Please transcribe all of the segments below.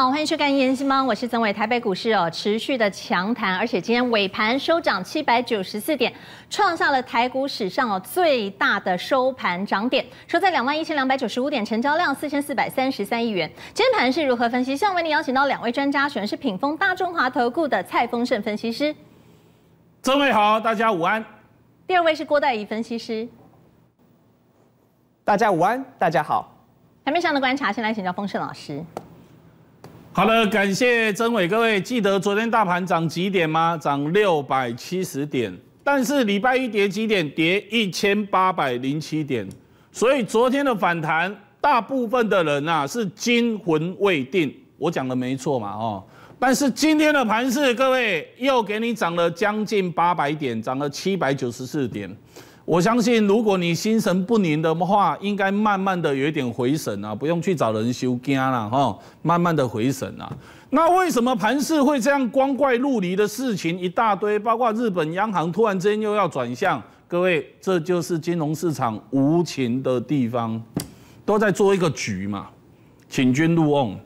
好，欢迎收看《夜新闻》。我是曾伟。台北股市哦，持续的强弹，而且今天尾盘收涨七百九十四点，创下了台股史上哦最大的收盘涨点，收在两万一千两百九十五点，成交量四千四百三十三亿元。今天盘是如何分析？上午为您邀请到两位专家，选的是品峰大中华投顾的蔡丰盛分析师，曾伟好，大家午安。第二位是郭代仪分析师，大家午安，大家好。台面上的观察，先来请教丰盛老师。好了，感谢曾伟，各位记得昨天大盘涨几点吗？涨六百七十点，但是礼拜一跌几点？跌一千八百零七点，所以昨天的反弹，大部分的人呐是惊魂未定，我讲的没错嘛，哦，但是今天的盘市，各位又给你涨了将近八百点，涨了七百九十四点。我相信，如果你心神不宁的话，应该慢慢的有一点回神啊，不用去找人修家了哈，慢慢的回神啊。那为什么盘市会这样光怪陆离的事情一大堆？包括日本央行突然之间又要转向，各位，这就是金融市场无情的地方，都在做一个局嘛，请君入瓮。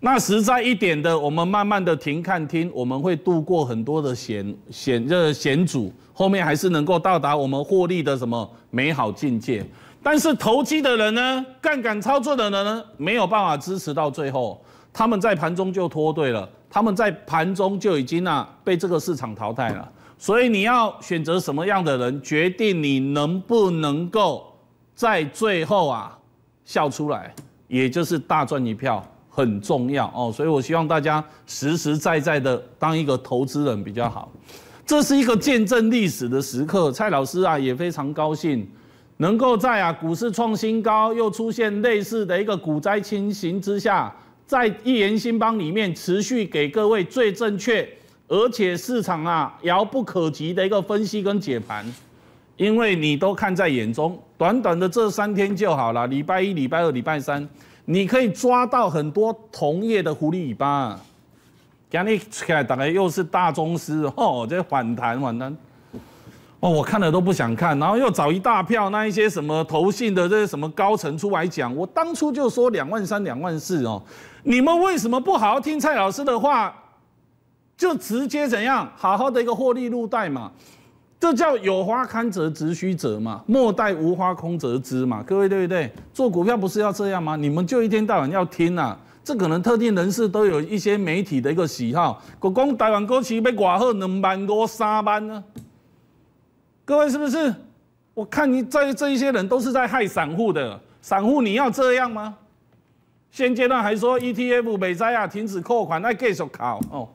那实在一点的，我们慢慢的停看听，我们会度过很多的险险这险阻，后面还是能够到达我们获利的什么美好境界。但是投机的人呢，杠杆操作的人呢，没有办法支持到最后，他们在盘中就脱队了，他们在盘中就已经啊被这个市场淘汰了。所以你要选择什么样的人，决定你能不能够在最后啊笑出来，也就是大赚一票。很重要哦，所以我希望大家实实在在的当一个投资人比较好。这是一个见证历史的时刻，蔡老师啊也非常高兴，能够在啊股市创新高又出现类似的一个股灾情形之下，在一言新邦里面持续给各位最正确而且市场啊遥不可及的一个分析跟解盘，因为你都看在眼中，短短的这三天就好了，礼拜一、礼拜二、礼拜三。你可以抓到很多同业的狐狸尾巴，今天出来大概又是大宗师哦，这反弹反弹，哦，我看了都不想看，然后又找一大票那一些什么投信的这些什么高层出来讲，我当初就说两万三、两万四哦，你们为什么不好好听蔡老师的话，就直接怎样好好的一个获利入袋嘛？这叫有花堪折直须折嘛，莫待无花空折枝嘛，各位对不对？做股票不是要这样吗？你们就一天到晚要听啊，这可能特定人士都有一些媒体的一个喜好。国公台湾国旗被寡后能办多三班呢？各位是不是？我看你在这一些人都是在害散户的，散户你要这样吗？现阶段还说 ETF 美债啊，停止扣款，那继续考哦。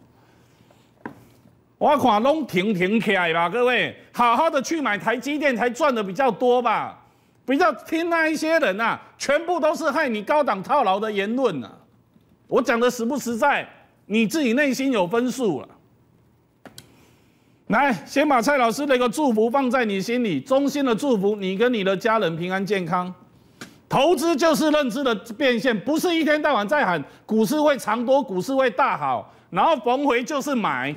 我看拢停停起来吧，各位，好好的去买台积电才赚的比较多吧。比较听那一些人呐，全部都是害你高档套牢的言论呐。我讲的实不实在，你自己内心有分数了。来，先把蔡老师那个祝福放在你心里，衷心的祝福你跟你的家人平安健康。投资就是认知的变现，不是一天到晚在喊股市会长多，股市会大好，然后逢回就是买。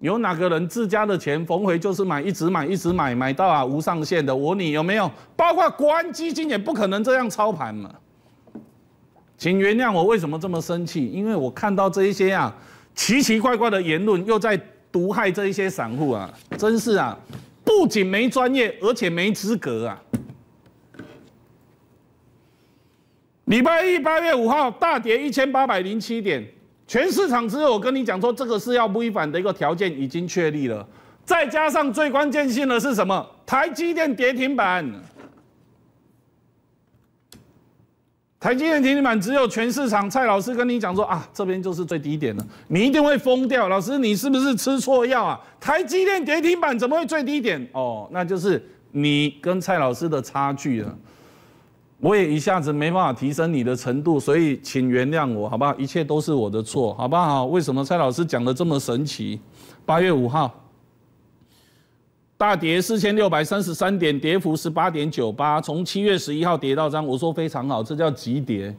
有哪个人自家的钱逢回就是买，一直买，一直买，买到啊无上限的？我你有没有？包括国安基金也不可能这样操盘嘛？请原谅我为什么这么生气，因为我看到这一些啊奇奇怪怪的言论，又在毒害这一些散户啊！真是啊，不仅没专业，而且没资格啊！礼拜一八月五号大跌一千八百零七点。全市场只有我跟你讲说，这个是要不一反的一个条件已经确立了，再加上最关键性的是什么？台积电跌停板，台积电跌停板只有全市场蔡老师跟你讲说啊，这边就是最低点了，你一定会疯掉。老师，你是不是吃错药啊？台积电跌停板怎么会最低点？哦，那就是你跟蔡老师的差距了。我也一下子没办法提升你的程度，所以请原谅我，好吧？一切都是我的错，好不好？为什么蔡老师讲的这么神奇？八月五号，大跌四千六百三十三点，跌幅十八点九八，从七月十一号跌到这样，我说非常好，这叫急跌，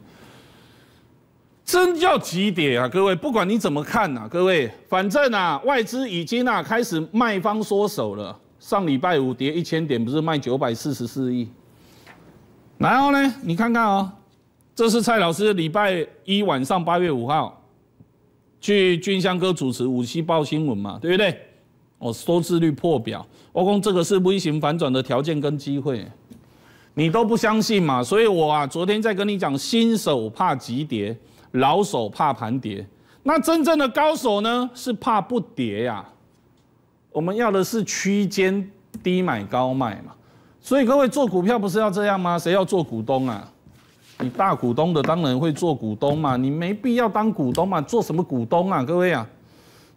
真叫急跌啊！各位，不管你怎么看呐，各位，反正啊，外资已经啊开始卖方缩手了。上礼拜五跌一千点，不是卖九百四十四亿。然后呢，你看看哦，这是蔡老师礼拜一晚上八月五号去军香哥主持《五七报》新闻嘛，对不对？哦，收视率破表，我工，这个是微型反转的条件跟机会，你都不相信嘛？所以我啊，昨天在跟你讲，新手怕急跌，老手怕盘跌，那真正的高手呢，是怕不跌呀。我们要的是区间低买高卖嘛。所以各位做股票不是要这样吗？谁要做股东啊？你大股东的当然会做股东嘛，你没必要当股东嘛，做什么股东啊？各位啊，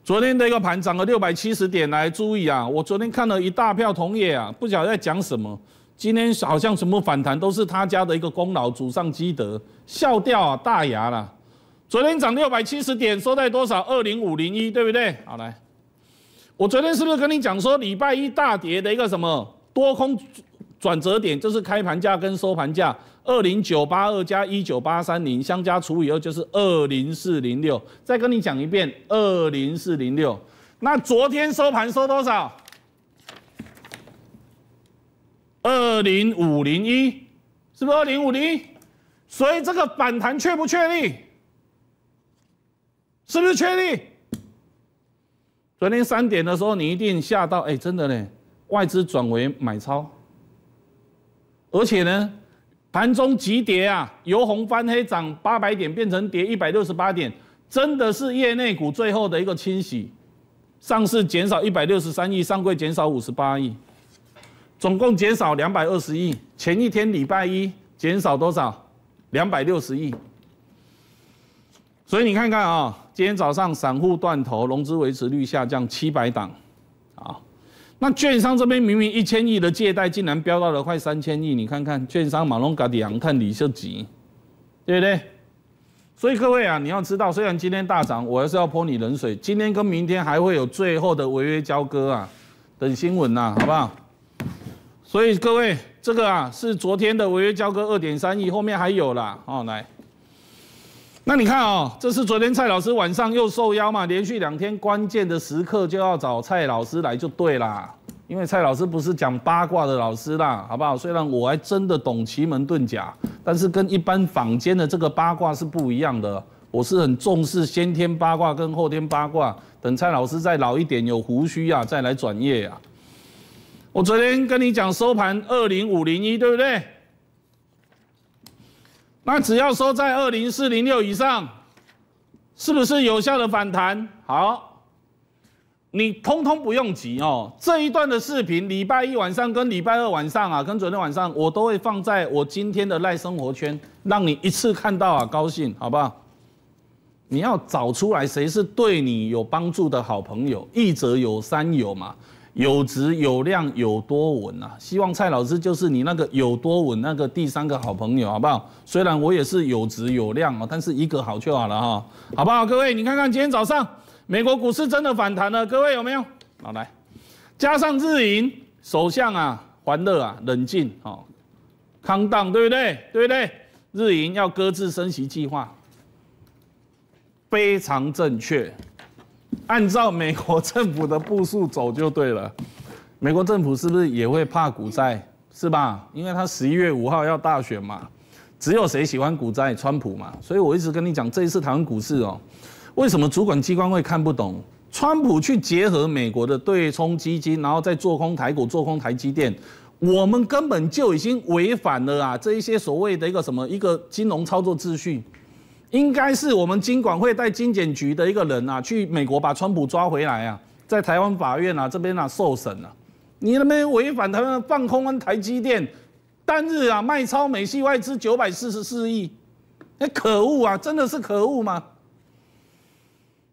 昨天的一个盘涨了六百七十点来，注意啊，我昨天看了一大票铜业啊，不晓得在讲什么。今天好像全部反弹都是他家的一个功劳，祖上积德，笑掉啊大牙了。昨天涨六百七十点，收在多少？二零五零一，对不对？好来，我昨天是不是跟你讲说礼拜一大跌的一个什么多空？转折点就是开盘价跟收盘价，二零九八二加一九八三零相加除以二就是二零四零六。再跟你讲一遍，二零四零六。那昨天收盘收多少？二零五零一，是不是二零五零所以这个反弹确不确立？是不是确立？昨天三点的时候，你一定吓到，哎，真的呢，外资转为买超。而且呢，盘中急跌啊，由红翻黑，涨八百点变成跌一百六十八点，真的是业内股最后的一个清洗，上市减少一百六十三亿，上柜减少五十八亿，总共减少两百二十亿。前一天礼拜一减少多少？两百六十亿。所以你看看啊，今天早上散户断头，融资维持率下降七百档，啊。那券商这边明明一千亿的借贷，竟然飙到了快三千亿，你看看券商马龙、高迪、杨泰、李社吉，对不对？所以各位啊，你要知道，虽然今天大涨，我还是要泼你冷水。今天跟明天还会有最后的违约交割啊，等新闻呐，好不好？所以各位，这个啊是昨天的违约交割二点三亿，后面还有啦哦，来。那你看啊，这是昨天蔡老师晚上又受邀嘛，连续两天关键的时刻就要找蔡老师来就对啦，因为蔡老师不是讲八卦的老师啦，好不好？虽然我还真的懂奇门遁甲，但是跟一般坊间的这个八卦是不一样的。我是很重视先天八卦跟后天八卦，等蔡老师再老一点有胡须啊，再来转业啊。我昨天跟你讲收盘二零五零一，对不对？那只要收在二零四零六以上，是不是有效的反弹？好，你通通不用急哦。这一段的视频，礼拜一晚上跟礼拜二晚上啊，跟昨天晚上，我都会放在我今天的赖生活圈，让你一次看到啊，高兴好不好？你要找出来谁是对你有帮助的好朋友，一者有三友嘛。有质有量有多稳啊！希望蔡老师就是你那个有多稳那个第三个好朋友，好不好？虽然我也是有质有量啊，但是一个好就好了哈，好不好？各位，你看看今天早上美国股市真的反弹了，各位有没有？好来，加上日银首相啊，欢乐啊，冷静哦，康荡，对不对？对不对？日银要搁置升息计划，非常正确。按照美国政府的步数走就对了，美国政府是不是也会怕股灾？是吧？因为他十一月五号要大选嘛，只有谁喜欢股灾？川普嘛。所以我一直跟你讲，这一次台湾股市哦，为什么主管机关会看不懂？川普去结合美国的对冲基金，然后再做空台股、做空台积电，我们根本就已经违反了啊这一些所谓的一个什么一个金融操作秩序。应该是我们金管会带金检局的一个人啊，去美国把川普抓回来啊，在台湾法院啊这边啊受审了。你那边违反他们放空恩台积电，单日啊卖超美系外资九百四十四亿，那可恶啊，真的是可恶吗？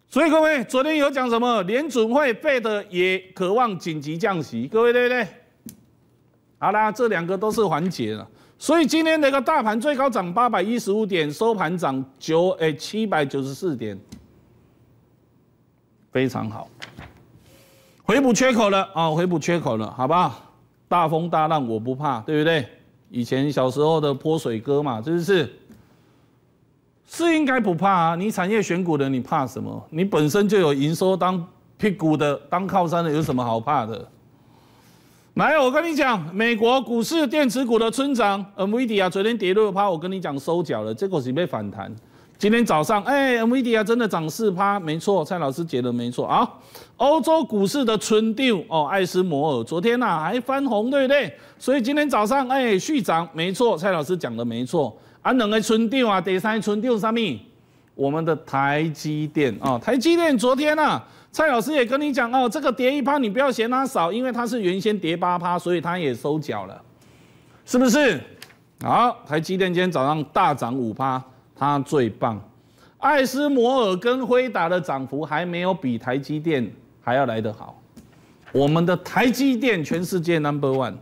所以各位昨天有讲什么联准会费的也渴望紧急降息，各位对不对？好啦，这两个都是环节了。所以今天那个大盘最高涨八百一十五点，收盘涨九哎七百九十四点，非常好，回补缺口了啊，回补缺口了，好不好？大风大浪我不怕，对不对？以前小时候的泼水歌嘛，是、就是是应该不怕啊。你产业选股的，你怕什么？你本身就有营收当屁股的，当靠山的，有什么好怕的？来，我跟你讲，美国股市电子股的村长 Nvidia 昨天跌六趴，我跟你讲收脚了，结果是被反弹。今天早上，哎，Nvidia 真的涨四趴，没错，蔡老师解的没错啊。欧洲股市的春长哦，爱斯摩尔昨天呐还翻红，对不对？所以今天早上，哎，续涨，没错，蔡老师讲的没错。啊，两个春长啊？第三村长啥米？我们的台积电啊，台积电昨天呐。蔡老师也跟你讲哦，这个跌一趴你不要嫌它少，因为它是原先跌八趴，所以它也收脚了，是不是？好，台积电今天早上大涨五趴，它最棒。艾斯摩尔跟辉达的涨幅还没有比台积电还要来得好。我们的台积电全世界 number one，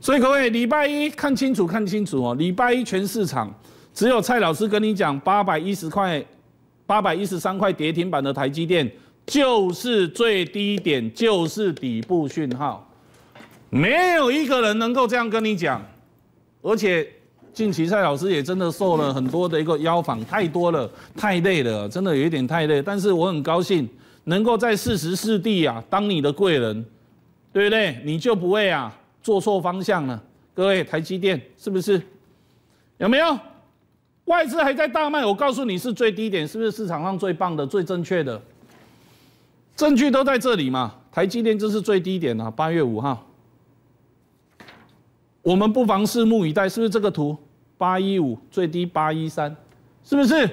所以各位礼拜一看清楚看清楚哦，礼拜一全市场只有蔡老师跟你讲八百一十块、八百一十三块跌停板的台积电。就是最低点，就是底部讯号，没有一个人能够这样跟你讲。而且近期蔡老师也真的受了很多的一个邀访，太多了，太累了，真的有一点太累。但是我很高兴能够在四十四 D 啊，当你的贵人，对不对？你就不会啊做错方向了。各位，台积电是不是？有没有外资还在大卖？我告诉你是最低点，是不是市场上最棒的、最正确的？证据都在这里嘛？台积电这是最低点了，八月五号。我们不妨拭目以待，是不是这个图？八一五最低八一三，是不是？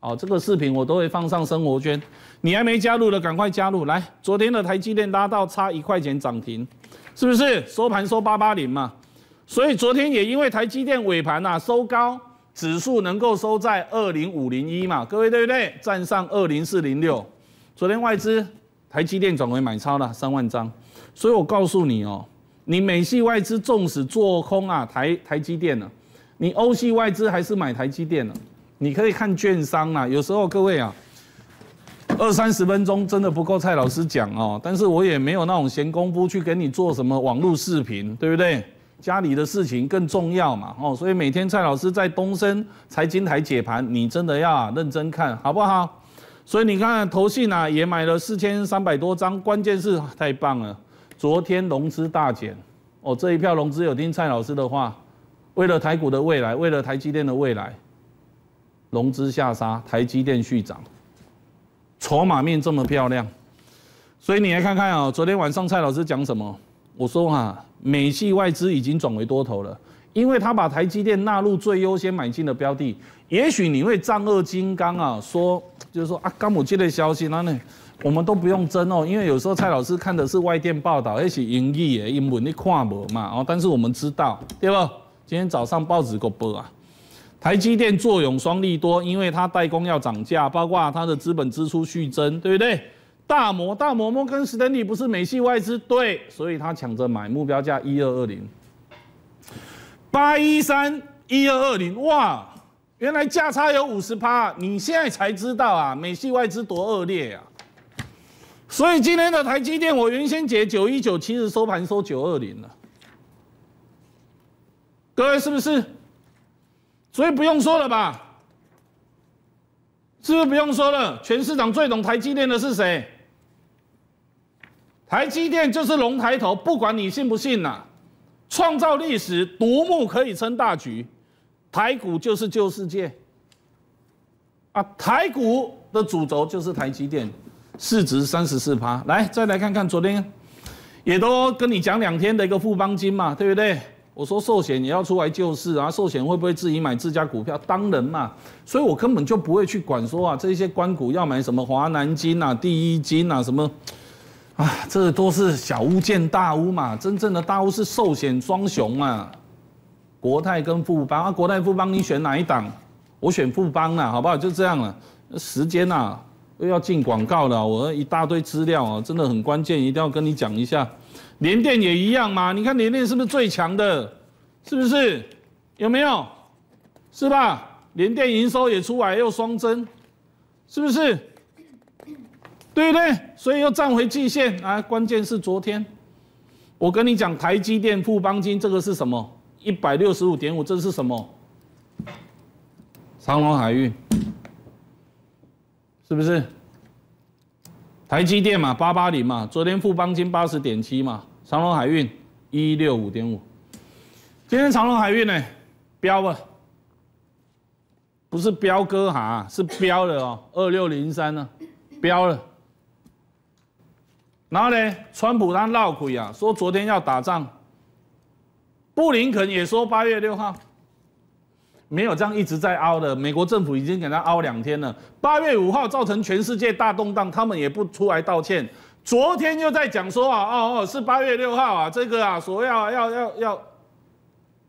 哦，这个视频我都会放上生活圈。你还没加入的，赶快加入来。昨天的台积电拉到差一块钱涨停，是不是？收盘收八八零嘛。所以昨天也因为台积电尾盘啊收高，指数能够收在二零五零一嘛，各位对不对？站上二零四零六。昨天外资台积电转为买超了三万张，所以我告诉你哦，你美系外资纵使做空啊台台积电了，你欧系外资还是买台积电了。你可以看券商啊，有时候各位啊，二三十分钟真的不够蔡老师讲哦，但是我也没有那种闲工夫去给你做什么网络视频，对不对？家里的事情更重要嘛，哦，所以每天蔡老师在东升财经台解盘，你真的要认真看好不好？所以你看，投信啊也买了四千三百多张，关键是太棒了。昨天融资大减哦，这一票融资有听蔡老师的话，为了台股的未来，为了台积电的未来，融资下杀，台积电续涨，筹码面这么漂亮。所以你来看看啊，昨天晚上蔡老师讲什么？我说啊，美系外资已经转为多头了。因为他把台积电纳入最优先买进的标的，也许你会丈二金刚啊，说就是说啊，刚母接的消息，那呢，我们都不用争哦，因为有时候蔡老师看的是外电报道，而且英语的英文你看无嘛，哦，但是我们知道，对不？今天早上报纸够播啊，台积电坐拥双利多，因为它代工要涨价，包括它的资本支出续增，对不对？大摩大摩摩根士丹利不是美系外资对，所以他抢着买，目标价一二二零。八一三一二二零哇，原来价差有五十趴，你现在才知道啊，美系外资多恶劣啊！所以今天的台积电，我原先解九一九其实收盘收九二零了，各位是不是？所以不用说了吧？是不是不用说了？全市场最懂台积电的是谁？台积电就是龙抬头，不管你信不信呐！创造历史，独木可以撑大局，台股就是旧世界。啊，台股的主轴就是台积电，市值三十四趴。来，再来看看昨天，也都跟你讲两天的一个富邦金嘛，对不对？我说寿险也要出来救市，啊，寿险会不会自己买自家股票？当然嘛，所以我根本就不会去管说啊，这些关股要买什么华南金啊、第一金啊什么。啊，这都是小巫见大巫嘛！真正的大巫是寿险双雄啊，国泰跟富邦啊，国泰富邦你选哪一档？我选富邦啦，好不好？就这样了。时间呐，又要进广告了，我一大堆资料啊，真的很关键，一定要跟你讲一下。联电也一样嘛，你看联电是不是最强的？是不是？有没有？是吧？联电营收也出来又双增，是不是？对不对，所以又站回季线啊。关键是昨天，我跟你讲，台积电负帮金这个是什么？一百六十五点五，这是什么？长隆海运是不是？台积电嘛，八八零嘛，昨天负帮金八十点七嘛。长隆海运一六五点五，今天长隆海运呢，飙了，不是飙哥哈，是飙了哦，二六零三呢，飙了。然后呢？川普他闹鬼啊，说昨天要打仗。布林肯也说八月六号没有这样一直在凹的，美国政府已经给他凹两天了。八月五号造成全世界大动荡，他们也不出来道歉。昨天又在讲说啊哦哦，是八月六号啊，这个啊，说要要要要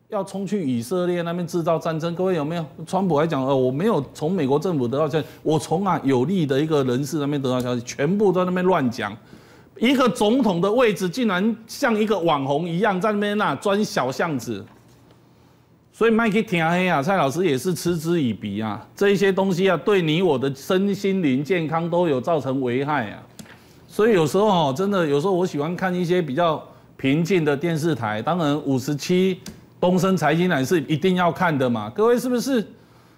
要冲去以色列那边制造战争。各位有没有？川普还讲呃，我没有从美国政府得到消息，我从啊有利的一个人士那边得到消息，全部在那边乱讲。一个总统的位置竟然像一个网红一样在那边那钻小巷子，所以麦克听黑啊，蔡老师也是嗤之以鼻啊。这些东西啊，对你我的身心灵健康都有造成危害啊。所以有时候哦，真的有时候我喜欢看一些比较平静的电视台，当然五十七东升财经台是一定要看的嘛。各位是不是？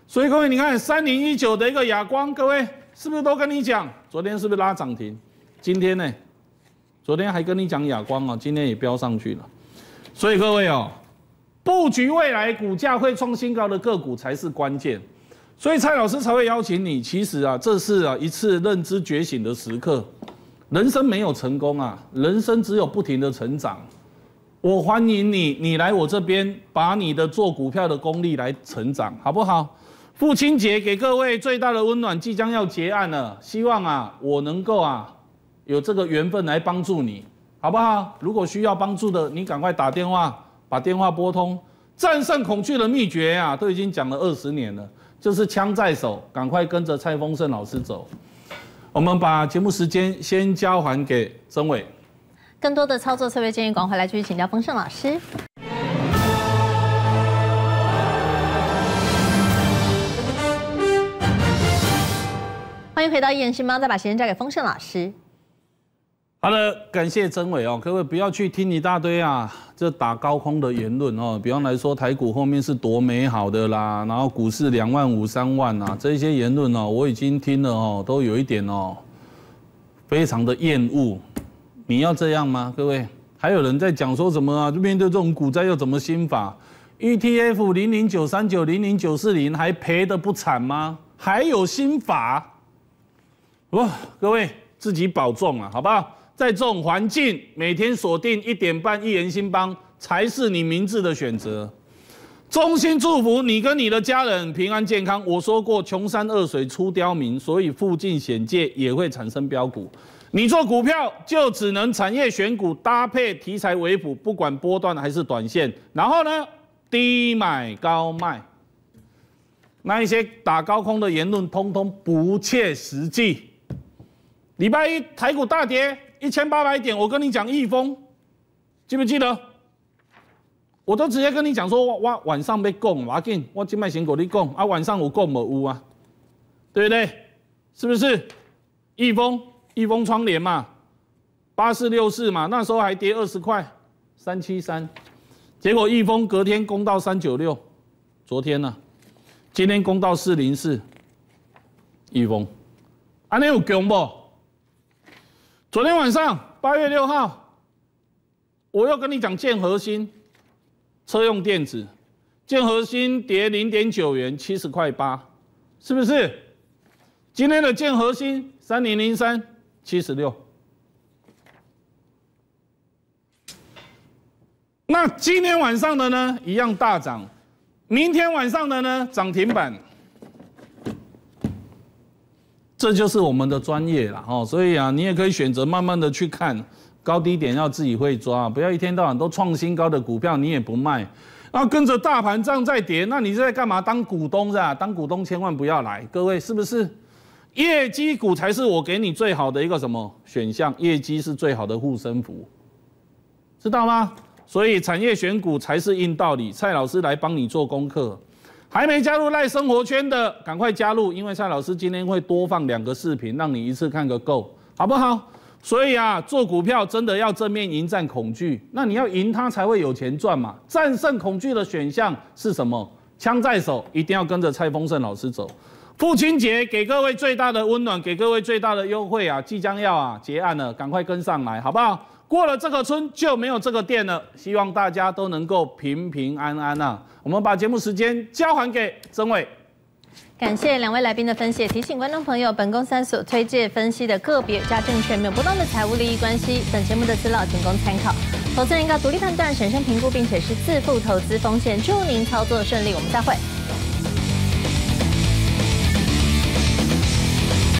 所以各位你看三零一九的一个哑光，各位是不是都跟你讲，昨天是不是拉涨停？今天呢？昨天还跟你讲哑光啊，今天也飙上去了，所以各位哦，布局未来股价会创新高的个股才是关键，所以蔡老师才会邀请你。其实啊，这是啊一次认知觉醒的时刻，人生没有成功啊，人生只有不停的成长。我欢迎你，你来我这边，把你的做股票的功力来成长，好不好？父亲节给各位最大的温暖，即将要结案了，希望啊，我能够啊。有这个缘分来帮助你，好不好？如果需要帮助的，你赶快打电话，把电话拨通。战胜恐惧的秘诀啊，都已经讲了二十年了，就是枪在手，赶快跟着蔡丰盛老师走。我们把节目时间先交还给曾伟。更多的操作策略建议，赶快来继续请教丰盛老师。欢迎回到一人新猫，再把时间交给丰盛老师。好了，感谢曾伟哦，各位不要去听一大堆啊，这打高空的言论哦，比方来说台股后面是多美好的啦，然后股市两万五、三万啊，这些言论哦，我已经听了哦，都有一点哦，非常的厌恶。你要这样吗？各位，还有人在讲说什么啊？面对这种股灾要怎么心法？ETF 零零九三九、零零九四零还赔的不惨吗？还有心法？哇，各位自己保重啊，好不好？在这种环境，每天锁定一点半，一元新帮才是你明智的选择。衷心祝福你跟你的家人平安健康。我说过，穷山恶水出刁民，所以附近险界也会产生标股。你做股票就只能产业选股搭配题材为辅，不管波段还是短线。然后呢，低买高卖。那一些打高空的言论通通不切实际。礼拜一台股大跌。一千八百点，我跟你讲易峰，记不记得？我都直接跟你讲说，我我晚上被供，我阿金，我今卖先果你供啊，晚上我供没屋啊，对不对？是不是？易峰，易峰窗帘嘛，八四六四嘛，那时候还跌二十块，三七三，结果易峰隔天攻到三九六，昨天呢，今天攻到四零四，易峰，啊，你有供不？昨天晚上八月六号，我又跟你讲建核心，车用电子，建核心跌零点九元，七十块八，是不是？今天的建核心三零零三七十六，那今天晚上的呢？一样大涨，明天晚上的呢？涨停板。这就是我们的专业了哦，所以啊，你也可以选择慢慢的去看高低点，要自己会抓，不要一天到晚都创新高的股票你也不卖，然后跟着大盘这样在跌，那你是在干嘛？当股东是吧？当股东千万不要来，各位是不是？业绩股才是我给你最好的一个什么选项？业绩是最好的护身符，知道吗？所以产业选股才是硬道理，蔡老师来帮你做功课。还没加入赖生活圈的，赶快加入，因为蔡老师今天会多放两个视频，让你一次看个够，好不好？所以啊，做股票真的要正面迎战恐惧，那你要赢他才会有钱赚嘛。战胜恐惧的选项是什么？枪在手，一定要跟着蔡丰盛老师走。父亲节给各位最大的温暖，给各位最大的优惠啊！即将要啊结案了，赶快跟上来，好不好？过了这个村就没有这个店了。希望大家都能够平平安安啊。我们把节目时间交还给曾伟。感谢两位来宾的分析，提醒观众朋友，本公三所推介分析的个别加证券没有不当的财务利益关系。本节目的资料仅供参考，投资人应独立判断、审慎评估，并且是自负投资风险。祝您操作顺利，我们再会。